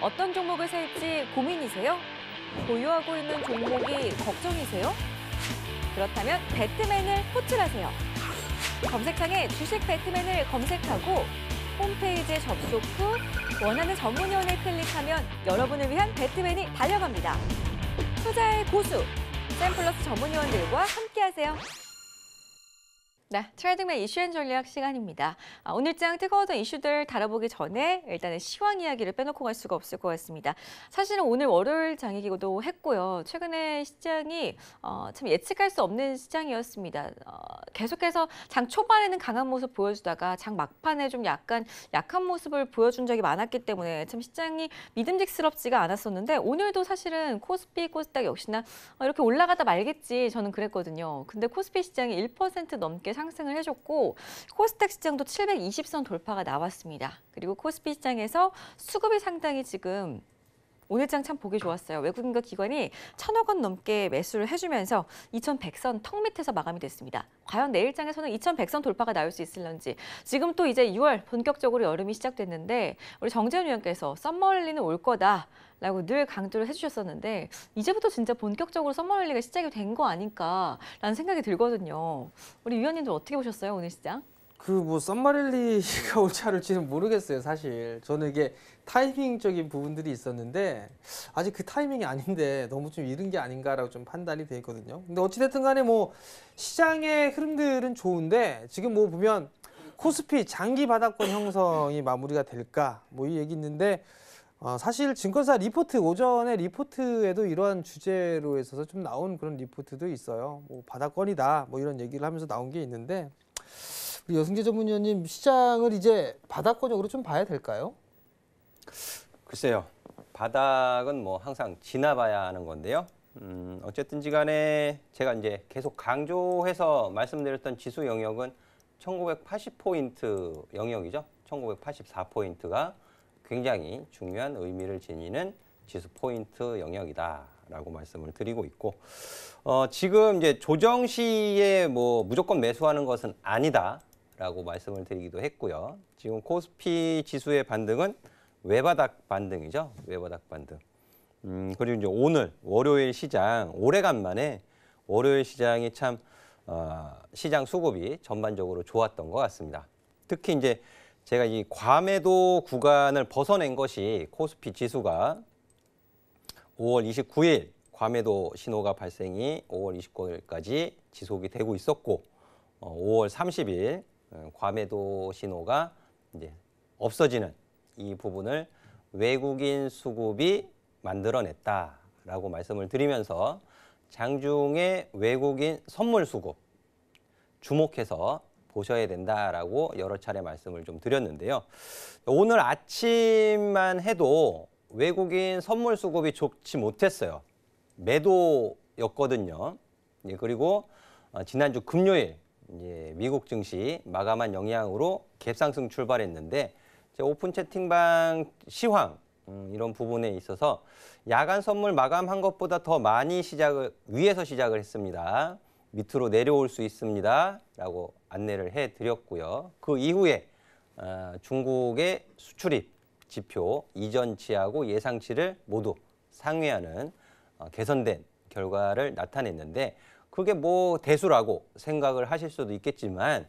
어떤 종목을 살지 고민이세요? 보유하고 있는 종목이 걱정이세요? 그렇다면 배트맨을 호출하세요. 검색창에 주식 배트맨을 검색하고 홈페이지에 접속 후 원하는 전문위원을 클릭하면 여러분을 위한 배트맨이 달려갑니다. 투자의 고수, 샘플러스 전문위원들과 함께하세요. 네, 트레이딩맨 이슈앤 전략 시간입니다. 아, 오늘장 뜨거웠던 이슈들 다뤄보기 전에 일단은 시황 이야기를 빼놓고 갈 수가 없을 것 같습니다. 사실은 오늘 월요일 장이기도 했고요. 최근에 시장이 어, 참 예측할 수 없는 시장이었습니다. 어, 계속해서 장 초반에는 강한 모습 보여주다가 장 막판에 좀 약간 약한 모습을 보여준 적이 많았기 때문에 참 시장이 믿음직스럽지가 않았었는데 오늘도 사실은 코스피, 코스닥 역시나 어, 이렇게 올라가다 말겠지 저는 그랬거든요. 근데 코스피 시장이 1% 넘게 상승을 해줬고 코스닥 시장도 720선 돌파가 나왔습니다. 그리고 코스피 시장에서 수급이 상당히 지금 오늘 장 참 보기 좋았어요. 외국인과 기관이 천억 원 넘게 매수를 해주면서 2,100선 턱 밑에서 마감이 됐습니다. 과연 내일 장에서는 2,100선 돌파가 나올 수 있을런지 지금 또 이제 6월 본격적으로 여름이 시작됐는데 우리 정재현 위원께서 썸머랠리는 올 거다. 라고 늘 강조를 해주셨었는데 이제부터 진짜 본격적으로 썸머랠리가 시작이 된 거 아닐까라는 생각이 들거든요. 우리 위원님들 어떻게 보셨어요 오늘 시장? 그뭐 썸마릴리가 올지 안 올지는 모르겠어요 사실 저는 이게 타이밍적인 부분들이 있었는데 아직 그 타이밍이 아닌데 너무 좀 이른 게 아닌가라고 좀 판단이 돼 있거든요 근데 어찌됐든 간에 뭐 시장의 흐름들은 좋은데 지금 뭐 보면 코스피 장기 바닥권 형성이 마무리가 될까 뭐 이 얘기 있는데 어, 사실 증권사 리포트 오전에 리포트에도 이러한 주제로 있어서 좀 나온 그런 리포트도 있어요. 뭐 바닥권이다 뭐 이런 얘기를 하면서 나온 게 있는데 그 여승재 전문위원님 시장을 이제 바닥권역으로 좀 봐야 될까요? 글쎄요. 바닥은 뭐 항상 지나봐야 하는 건데요. 음, 어쨌든지 간에 제가 이제 계속 강조해서 말씀드렸던 지수 영역은 1980포인트 영역이죠. 1984포인트가 굉장히 중요한 의미를 지니는 지수 포인트 영역이다라고 말씀을 드리고 있고 어, 지금 이제 조정 시에 뭐 무조건 매수하는 것은 아니다. 라고 말씀을 드리기도 했고요. 지금 코스피 지수의 반등은 외바닥 반등이죠. 외바닥 반등. 음, 그리고 이제 오늘 월요일 시장 오래간만에 월요일 시장이 참 어, 시장 수급이 전반적으로 좋았던 것 같습니다. 특히 이제 제가 이 과매도 구간을 벗어낸 것이 코스피 지수가 5월 29일 과매도 신호가 발생이 5월 29일까지 지속이 되고 있었고 5월 어, 30일 어, 과매도 신호가 이제 없어지는 이 부분을 외국인 수급이 만들어냈다라고 말씀을 드리면서 장중의 외국인 선물 수급 주목해서 보셔야 된다라고 여러 차례 말씀을 좀 드렸는데요. 오늘 아침만 해도 외국인 선물 수급이 좋지 못했어요. 매도였거든요. 예, 그리고 어, 지난주 금요일 이제 미국 증시 마감한 영향으로 갭상승 출발했는데 오픈 채팅방 시황 음, 이런 부분에 있어서 야간 선물 마감한 것보다 더 많이 시작을 위에서 시작을 했습니다. 밑으로 내려올 수 있습니다. 라고 안내를 해드렸고요. 그 이후에 어, 중국의 수출입 지표 이전치하고 예상치를 모두 상회하는 어, 개선된 결과를 나타냈는데 그게 뭐 대수라고 생각을 하실 수도 있겠지만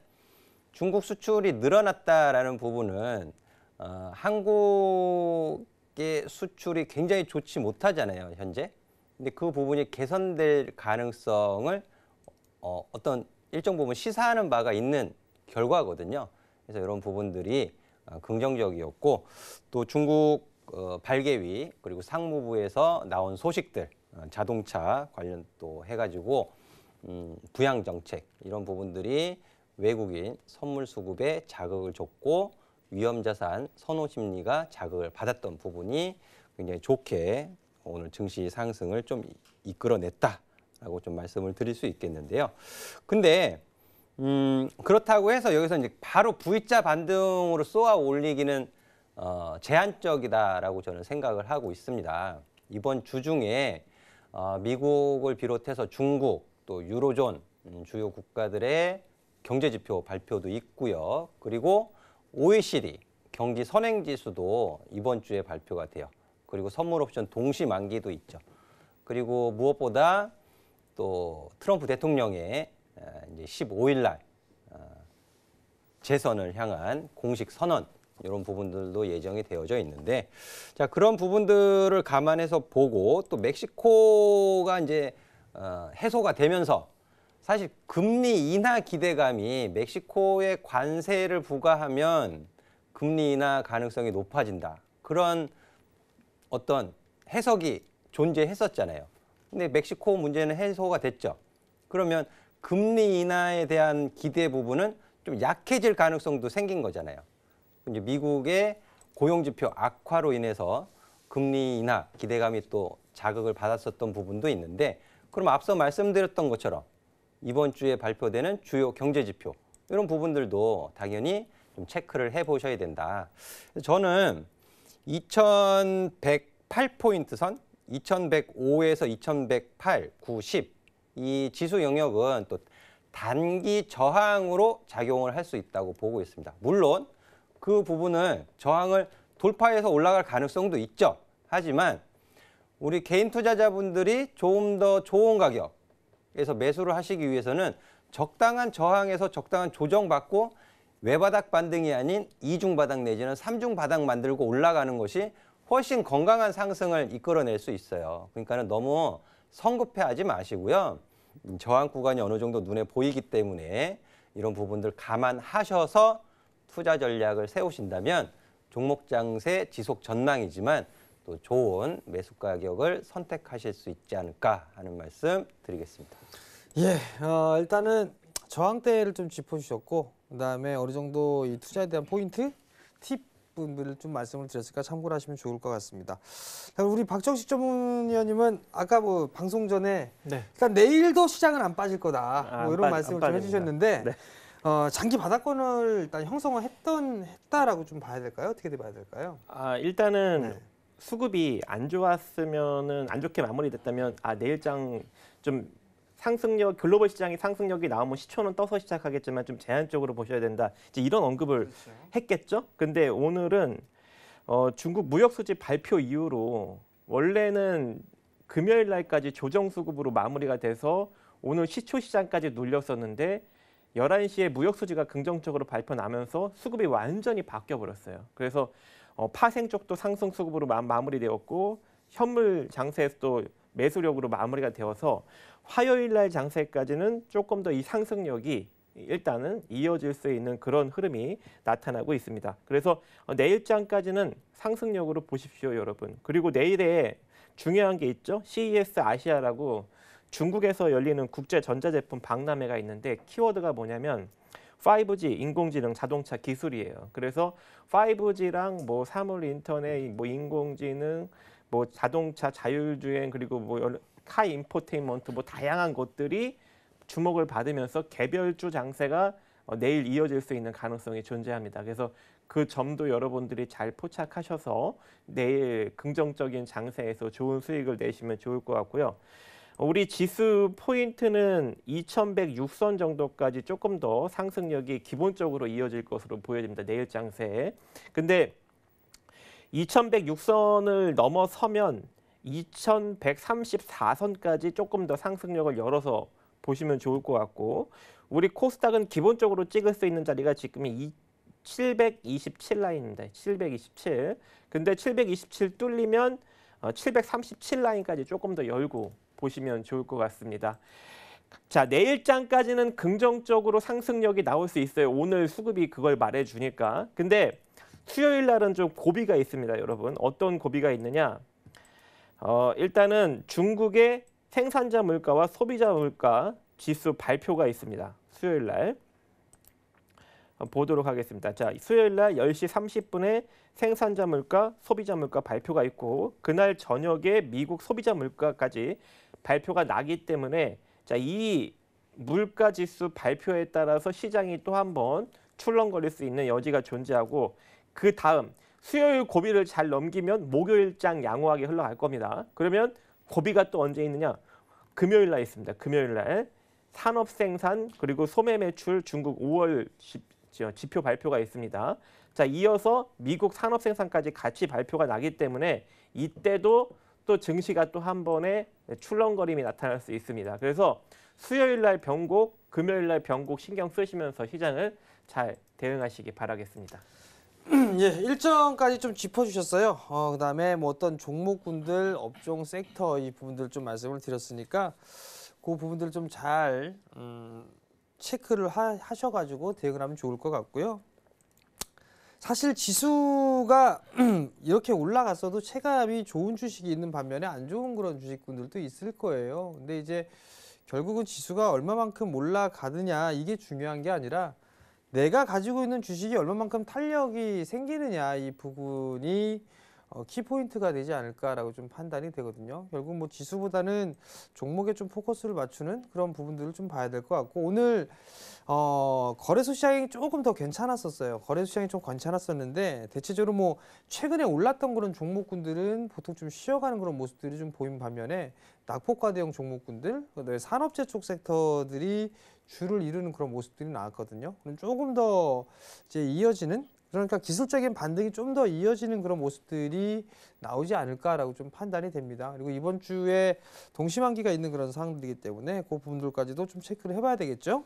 중국 수출이 늘어났다라는 부분은 어, 한국의 수출이 굉장히 좋지 못하잖아요 현재. 근데 그 부분이 개선될 가능성을 어, 어떤 일정 부분 시사하는 바가 있는 결과거든요. 그래서 이런 부분들이 어, 긍정적이었고 또 중국 어, 발개위 그리고 상무부에서 나온 소식들 어, 자동차 관련 또 해가지고 음, 부양 정책 이런 부분들이 외국인 선물 수급에 자극을 줬고 위험 자산 선호 심리가 자극을 받았던 부분이 굉장히 좋게 오늘 증시 상승을 좀 이끌어냈다라고 좀 말씀을 드릴 수 있겠는데요. 근데 음, 그렇다고 해서 여기서 이제 바로 V자 반등으로 쏘아 올리기는 어, 제한적이다라고 저는 생각을 하고 있습니다. 이번 주 중에 어, 미국을 비롯해서 중국, 또 유로존 주요 국가들의 경제 지표 발표도 있고요. 그리고 OECD 경기 선행 지수도 이번 주에 발표가 돼요. 그리고 선물 옵션 동시 만기도 있죠. 그리고 무엇보다 또 트럼프 대통령의 이제 15일 날 어, 재선을 향한 공식 선언 이런 부분들도 예정이 되어져 있는데 자 그런 부분들을 감안해서 보고 또 멕시코가 이제 어, 해소가 되면서 사실 금리 인하 기대감이 멕시코의 관세를 부과하면 금리 인하 가능성이 높아진다. 그런 어떤 해석이 존재했었잖아요. 근데 멕시코 문제는 해소가 됐죠. 그러면 금리 인하에 대한 기대 부분은 좀 약해질 가능성도 생긴 거잖아요. 이제 미국의 고용 지표 악화로 인해서 금리 인하 기대감이 또 자극을 받았었던 부분도 있는데 그럼 앞서 말씀드렸던 것처럼 이번 주에 발표되는 주요 경제 지표 이런 부분들도 당연히 좀 체크를 해보셔야 된다. 저는 2108포인트 선, 2105에서 2108, 90 이 지수 영역은 또 단기 저항으로 작용을 할 수 있다고 보고 있습니다. 물론 그 부분은 저항을 돌파해서 올라갈 가능성도 있죠. 하지만 우리 개인 투자자분들이 좀 더 좋은 가격에서 매수를 하시기 위해서는 적당한 저항에서 적당한 조정받고 외바닥 반등이 아닌 이중바닥 내지는 삼중바닥 만들고 올라가는 것이 훨씬 건강한 상승을 이끌어낼 수 있어요. 그러니까 너무 성급해하지 마시고요. 저항 구간이 어느 정도 눈에 보이기 때문에 이런 부분들 감안하셔서 투자 전략을 세우신다면 종목 장세 지속 전망이지만 또 좋은 매수 가격을 선택하실 수 있지 않을까 하는 말씀 드리겠습니다. 예, 어, 일단은 저항대를 좀 짚어주셨고 그다음에 어느 정도 이 투자에 대한 포인트, 팁분들을좀 말씀을 드렸을까 참고를 하시면 좋을 것 같습니다. 우리 박정식 전문위원님은 아까 뭐 방송 전에 네. 일단 그러니까 내일도 시장은 안 빠질 거다 아, 뭐 이런 빠, 말씀을 좀 해주셨는데 네. 어, 장기 바닥권을 일단 형성을 했던 했다라고 좀 봐야 될까요? 어떻게 봐야 될까요? 아 일단은 네. 수급이 안 좋았으면은 안 좋게 마무리됐다면 아 내일장 좀 상승력 글로벌 시장이 상승력이 나오면 시초는 떠서 시작하겠지만 좀 제한적으로 보셔야 된다. 이제 이런 언급을 그렇죠. 했겠죠. 근데 오늘은 어, 중국 무역 수지 발표 이후로 원래는 금요일 날까지 조정 수급으로 마무리가 돼서 오늘 시초 시장까지 눌렸었는데 11시에 무역 수지가 긍정적으로 발표 나면서 수급이 완전히 바뀌어 버렸어요. 그래서 어, 파생 쪽도 상승 수급으로 마, 무리되었고 현물 장세에서도 매수력으로 마무리가 되어서 화요일 날 장세까지는 조금 더 이 상승력이 일단은 이어질 수 있는 그런 흐름이 나타나고 있습니다. 그래서 어, 내일장까지는 상승력으로 보십시오, 여러분. 그리고 내일에 중요한 게 있죠. CES 아시아라고 중국에서 열리는 국제 전자제품 박람회가 있는데 키워드가 뭐냐면 5G 인공지능 자동차 기술이에요. 그래서 5G랑 뭐 사물 인터넷, 뭐 인공지능, 뭐 자동차 자율주행 그리고 뭐카 인포테인먼트 뭐 다양한 것들이 주목을 받으면서 개별주 장세가 어, 내일 이어질 수 있는 가능성이 존재합니다. 그래서 그 점도 여러분들이 잘 포착하셔서 내일 긍정적인 장세에서 좋은 수익을 내시면 좋을 것 같고요. 우리 지수 포인트는 2106선 정도까지 조금 더 상승력이 기본적으로 이어질 것으로 보여집니다. 내일 장세에. 근데 2106선을 넘어서면 2134선까지 조금 더 상승력을 열어서 보시면 좋을 것 같고 우리 코스닥은 기본적으로 찍을 수 있는 자리가 지금이 727 라인입니다. 727. 근데 727 뚫리면 737 어, 라인까지 조금 더 열고 보시면 좋을 것 같습니다. 자, 내일장까지는 긍정적으로 상승력이 나올 수 있어요. 오늘 수급이 그걸 말해 주니까. 근데 수요일 날은 좀 고비가 있습니다, 여러분. 어떤 고비가 있느냐? 어, 일단은 중국의 생산자 물가와 소비자 물가 지수 발표가 있습니다. 수요일 날. 어, 보도록 하겠습니다. 자, 수요일 날 10시 30분에 생산자 물가, 소비자 물가 발표가 있고 그날 저녁에 미국 소비자 물가까지 발표가 나기 때문에 자, 이 물가 지수 발표에 따라서 시장이 또 한 번 출렁거릴 수 있는 여지가 존재하고 그 다음 수요일 고비를 잘 넘기면 목요일장 양호하게 흘러갈 겁니다. 그러면 고비가 또 언제 있느냐? 금요일 날 있습니다. 금요일 날 산업 생산 그리고 소매 매출 중국 5월 지표 발표가 있습니다. 자, 이어서 미국 산업 생산까지 같이 발표가 나기 때문에 이때도 또 증시가 또 한 번의 출렁거림이 나타날 수 있습니다. 그래서 수요일 날 변곡, 금요일 날 변곡 신경 쓰시면서 시장을 잘 대응하시기 바라겠습니다. 예, 일정까지 좀 짚어주셨어요. 어, 그다음에 뭐 어떤 종목군들, 업종, 섹터 이 부분들 좀 말씀을 드렸으니까 그 부분들 좀잘 음, 체크를 하, 셔가지고 대응을 하면 좋을 것 같고요. 사실 지수가 이렇게 올라갔어도 체감이 좋은 주식이 있는 반면에 안 좋은 그런 주식군들도 있을 거예요. 근데 이제 결국은 지수가 얼마만큼 올라가느냐 이게 중요한 게 아니라 내가 가지고 있는 주식이 얼마만큼 탄력이 생기느냐 이 부분이 어, 키포인트가 되지 않을까라고 좀 판단이 되거든요. 결국 뭐 지수보다는 종목에 좀 포커스를 맞추는 그런 부분들을 좀 봐야 될 것 같고 오늘 어, 거래소 시장이 조금 더 괜찮았었어요. 거래소 시장이 좀 괜찮았었는데 대체적으로 뭐 최근에 올랐던 그런 종목군들은 보통 좀 쉬어가는 그런 모습들이 좀 보인 반면에 낙폭과 대형 종목군들, 산업재 쪽 섹터들이 줄을 이루는 그런 모습들이 나왔거든요. 그럼 조금 더 이제 이어지는 그러니까 기술적인 반등이 좀 더 이어지는 그런 모습들이 나오지 않을까라고 좀 판단이 됩니다. 그리고 이번 주에 동시만기가 있는 그런 상황들이기 때문에 그 부분들까지도 좀 체크를 해봐야 되겠죠.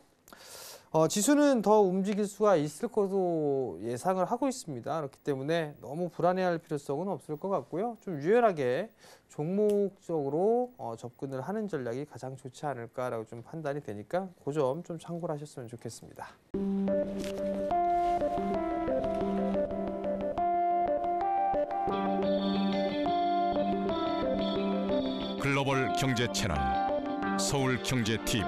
어, 지수는 더 움직일 수가 있을 것으로 예상을 하고 있습니다. 그렇기 때문에 너무 불안해할 필요성은 없을 것 같고요. 좀 유연하게 종목적으로 어, 접근을 하는 전략이 가장 좋지 않을까라고 좀 판단이 되니까 그 점 좀 참고를 하셨으면 좋겠습니다. 글로벌 경제 채널 서울 경제 TV